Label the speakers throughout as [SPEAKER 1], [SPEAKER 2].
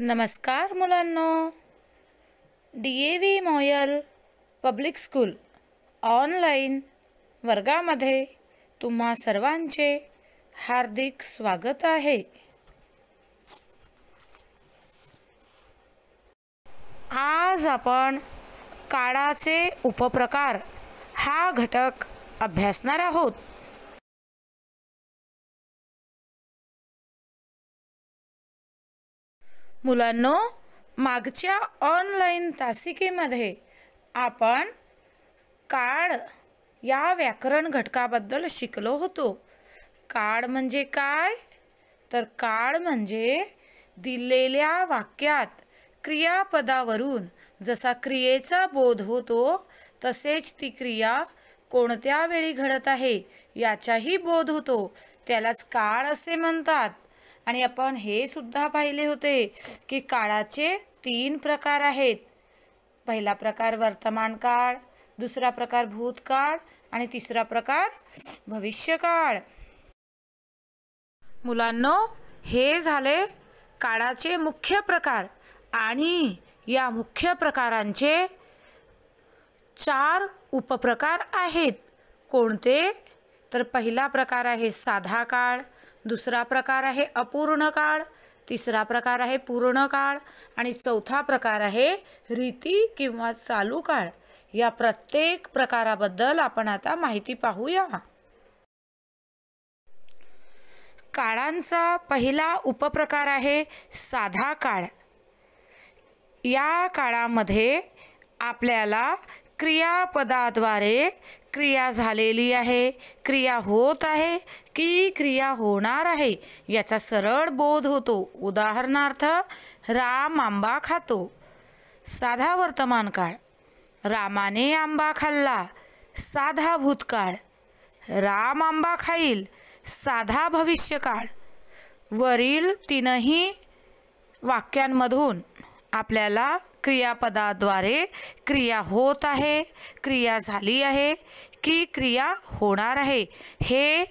[SPEAKER 1] नमस्कार मुलांनो D A V MOIL public school online वर्गामध्ये तुम्हा सर्वांचे हार्दिक स्वागत आहे आज आपण काळाचे उपप्रकार हा घटक अभ्यासणार आहोत मुलांनो मागच्या ऑनलाईन तासिकेमध्ये आपण काळ या व्याकरण घटकाबद्दल शिकलो होतो काळ म्हणजे काय तर काळ म्हणजे दिलेल्या वाक्यात क्रियापदावरून जसा क्रियेचा बोध होतो तसेच ती क्रिया कोणत्या वेळी घडत आहे याचाही बोध होतो त्यालाच काळ असे म्हणतात आणि आपण हे सुद्धा पाहिले होते की काळाचे तीन प्रकार आहेत पहिला प्रकार वर्तमान काळ दुसरा प्रकार भूतकाळ आणि तिसरा प्रकार भविष्यकाळ मुलांनो हे झाले काळाचे मुख्य प्रकार आणि या मुख्य प्रकारांचे चार उपप्रकार आहेत कोणते तर पहिला प्रकार आहे साधा काळ दुसरा प्रकार आहे अपूर्ण काळ तिसरा प्रकार आहे पूर्ण काळ आणि चौथा प्रकार आहे रीती किंवा चालू काळ या प्रत्येक प्रकाराबद्दल आपण आता माहिती पाहूया काळांचा पहिला उपप्रकार आहे साधा काळ या काळामध्ये आपल्याला क्रियापदाद्वारे क्रिया झालेली आहे क्रिया होत आहे की क्रिया होणार आहे याचा सरळ बोध होतो उदाहरणार्थ राम आंबा खातो साधा वर्तमान काळ रामाने आंबा खाल्ला साधा भूतकाळ राम आंबा खाईल साधा भविष्यकाळ वरील तीनही वाक्यांमधून आपल्याला क्रियापदाद्वारे क्रिया होत आहे क्रिया झाली आहे की क्रिया होणार आहे हे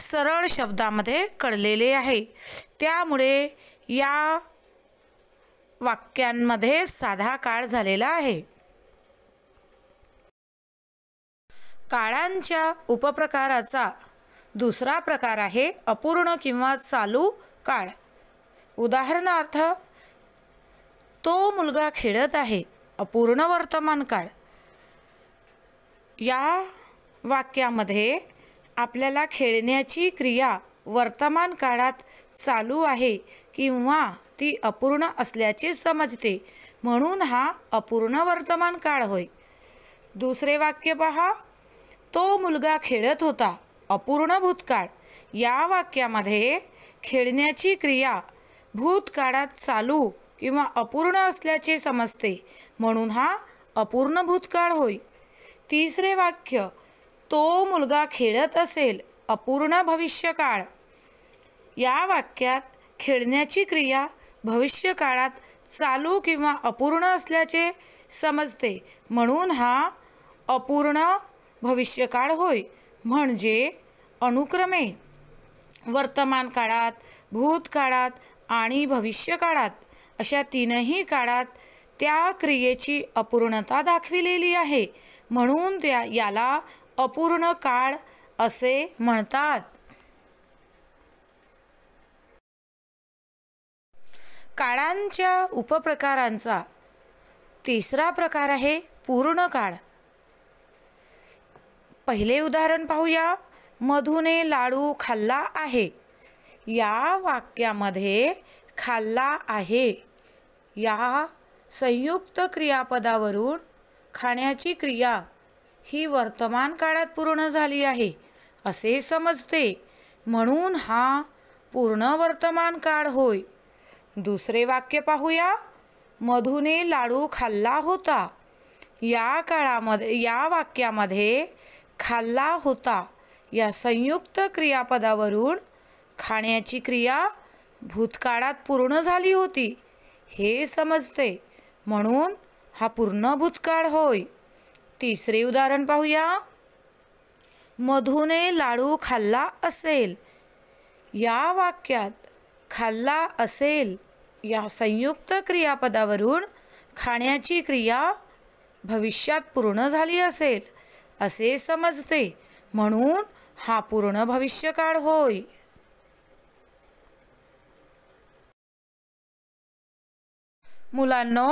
[SPEAKER 1] सरळ शब्दामध्ये कळलेले आहे त्यामुळे या वाक्यांमध्ये साधा काळ झालेला आहे काळांच्या उपप्रकाराचा दुसरा प्रकार आहे अपूर्ण किंवा चालू काळ उदाहरणार्थ तो मुलगा खेळत आहे अपूर्ण वर्तमान काळ या वाक्यामध्ये आपल्याला खेळण्याची क्रिया वर्तमान काळात चालू आहे किंवा ती अपूर्ण असल्याचे समजते म्हणून हा अपूर्ण वर्तमान काळ होय दुसरे वाक्य पहा तो मुलगा खेळत होता अपूर्ण भूतकाळ या वाक्यामध्ये खेळण्याची क्रिया भूतकाळात चालू किंवा अपूर्ण असल्याचे समजते म्हणून हा अपूर्ण भूतकाळ होय तिसरे वाक्य तो मुलगा खेळत असेल अपूर्ण भविष्यकाळ या वाक्यात खेळण्याची क्रिया भविष्यकाळात चालू किंवा अपूर्ण असल्याचे समजते म्हणून हा अपूर्ण भविष्यकाळ होय म्हणजे अनुक्रमे वर्तमान काळात भूतकाळात आणि भविष्यकाळात अशा तीनही काळात त्या क्रियेची अपूर्णता दाखविलेली आहे म्हणून त्या याला अपूर्ण काळ असे म्हणतात काळांच्या उपप्रकारांचा तिसरा प्रकार आहे पूर्ण काळ पहिले उदाहरण पाहूया मधुने लाडू खाल्ला आहे या वाक्यामध्ये खाल्ला आहे या संयुक्त क्रियापदावरून खाण्याची क्रिया ही वर्तमान काळात पूर्ण झाली आहे असे समजते म्हणून हा पूर्ण वर्तमान काळ होय दुसरे वाक्य पाहूया मधूने लाडू खाल्ला होता या काळामध्ये या वाक्यामध्ये खाल्ला होता या संयुक्त क्रियापदावरून खाण्याची क्रिया भूतकाळात पूर्ण झाली होती हे समजते म्हणून हा पूर्ण भूतकाळ होय तिसरे उदाहरण पाहूया मधूने लाडू खाल्ला असेल या वाक्यात खाल्ला असेल या संयुक्त क्रियापदावरून खाण्याची क्रिया भविष्यात पूर्ण झाली असेल असे समजते म्हणून हा पूर्ण भविष्यकाळ होय मुलांनो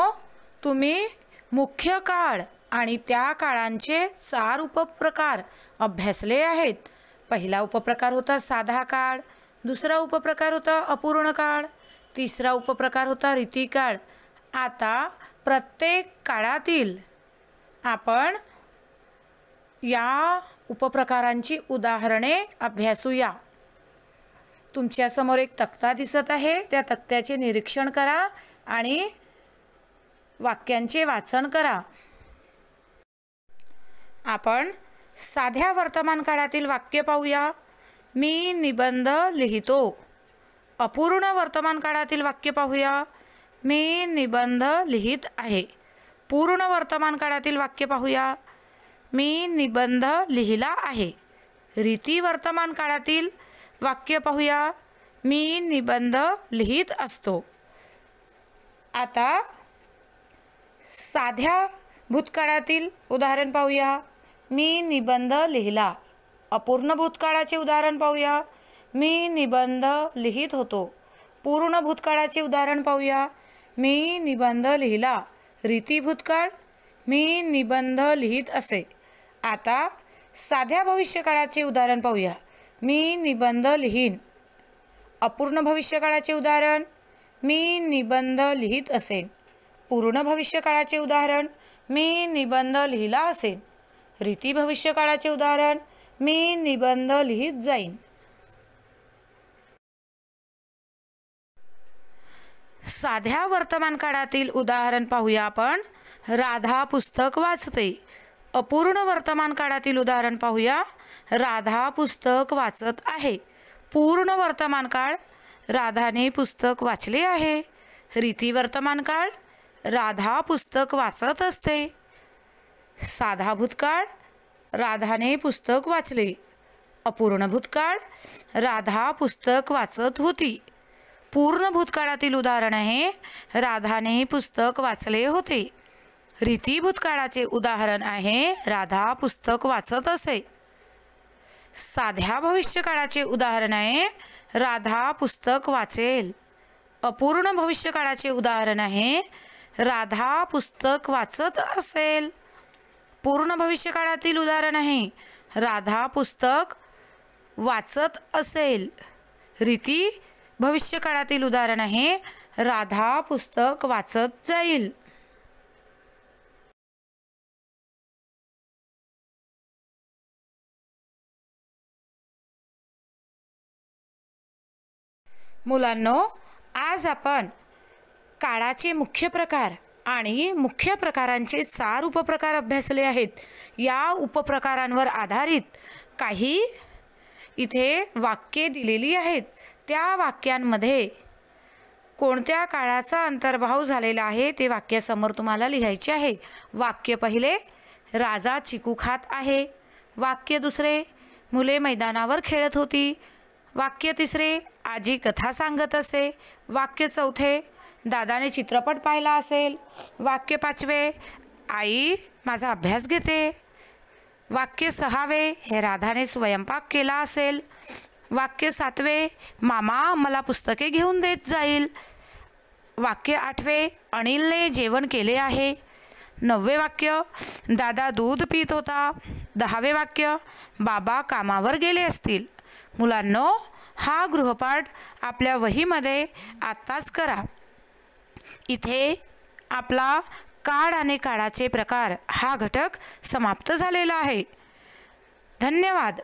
[SPEAKER 1] तुम्ही मुख्य काळ आणि त्या काळांचे चार उपप्रकार अभ्यासले आहेत पहिला उपप्रकार होता साधा काळ दुसरा उपप्रकार होता अपूर्ण काळ तिसरा उपप्रकार होता काळ आता प्रत्येक काळातील आपण या उपप्रकारांची उदाहरणे अभ्यासूया तुमच्यासमोर एक तक्ता दिसत आहे त्या तक्त्याचे निरीक्षण करा आणि वाक्यांचे वाचन करा आपण साध्या वर्तमान काळातील वाक्य पाहूया मी निबंध लिहितो अपूर्ण वर्तमान काळातील वाक्य पाहूया मी निबंध लिहित आहे पूर्ण वर्तमान काळातील वाक्य पाहूया मी निबंध लिहिला आहे रीती वर्तमान काळातील वाक्य पाहूया मी निबंध लिहित असतो आता साध्या भूतकाळातील उदाहरण पाहूया मी निबंध लिहिला अपूर्ण भूतकाळाचे उदाहरण पाहूया मी निबंध लिहित होतो पूर्ण भूतकाळाचे उदाहरण पाहूया मी निबंध लिहिला रीती भूतकाळ मी निबंध लिहित असे आता साध्या भविष्यकाळाचे उदाहरण पाहूया मी निबंध लिहीन अपूर्ण भविष्यकाळाचे उदाहरण मी निबंध लिहित असेन पूर्ण भविष्यकाळाचे उदाहरण मी निबंध लिहिला असेल रीती भविष्यकाळाचे उदाहरण मी निबंध लिहित जाईन साध्या वर्तमान काळातील उदाहरण पाहूया आपण राधा पुस्तक वाचते अपूर्ण वर्तमान काळातील उदाहरण पाहूया राधा पुस्तक वाचत आहे पूर्ण वर्तमान काळ राधाने पुस्तक वाचले आहे रीती वर्तमान काळ राधा पुस्तक वाचत असते साधा भूतकाळ राधाने पुस्तक वाचले अपूर्ण भूतकाळ राधा पुस्तक वाचत होती पूर्ण भूतकाळातील उदाहरण आहे राधाने पुस्तक वाचले होते रीती भूतकाळाचे उदाहरण आहे राधा पुस्तक वाचत असे साध्या भविष्यकाळाचे उदाहरण आहे राधा पुस्तक वाचेल अपूर्ण भविष्यकाळाचे उदाहरण आहे राधा पुस्तक वाचत असेल पूर्ण भविष्यकाळातील उदाहरण आहे राधा पुस्तक वाचत असेल रीती भविष्यकाळातील उदाहरण आहे राधा पुस्तक वाचत जाईल मुलांनो आज आपण काळाचे मुख्य प्रकार आणि मुख्य प्रकारांचे चार उपप्रकार अभ्यासले आहेत या उपप्रकारांवर आधारित काही इथे वाक्ये दिलेली आहेत त्या वाक्यांमध्ये कोणत्या काळाचा अंतर्भाव झालेला आहे ते वाक्यासमोर तुम्हाला लिहायचे आहे वाक्य पहिले राजा चिकू खात आहे वाक्य दुसरे मुले मैदानावर खेळत होती वाक्य तिसरे आजी कथा सांगत असे वाक्य चौथे दादाने चित्रपट पाहिला असेल वाक्य पाचवे आई माझा अभ्यास घेते वाक्य सहावे हे राधाने स्वयंपाक केला असेल वाक्य सातवे मामा मला पुस्तके घेऊन देत जाईल वाक्य आठवे अनिलने जेवण केले आहे नववे वाक्य दादा दूध पित होता दहावे वाक्य बाबा कामावर गेले असतील मुलांनो हा गृहपाठ आपल्या वहीमध्ये आत्ताच करा इथे आपला काळ आणि काळाचे प्रकार हा घटक समाप्त झालेला आहे धन्यवाद